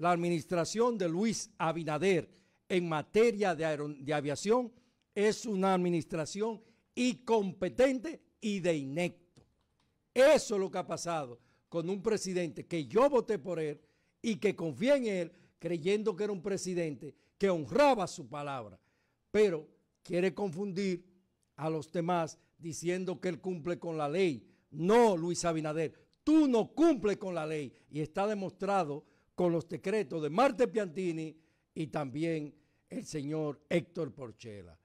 la administración de Luis Abinader en materia de, aviación es una administración incompetente y de inecto. Eso es lo que ha pasado con un presidente que yo voté por él y que confié en él creyendo que era un presidente que honraba su palabra, pero quiere confundir a los demás diciendo que él cumple con la ley. No, Luis Abinader, tú no cumples con la ley y está demostrado con los decretos de Marte Piantini y también el señor Héctor Porchela.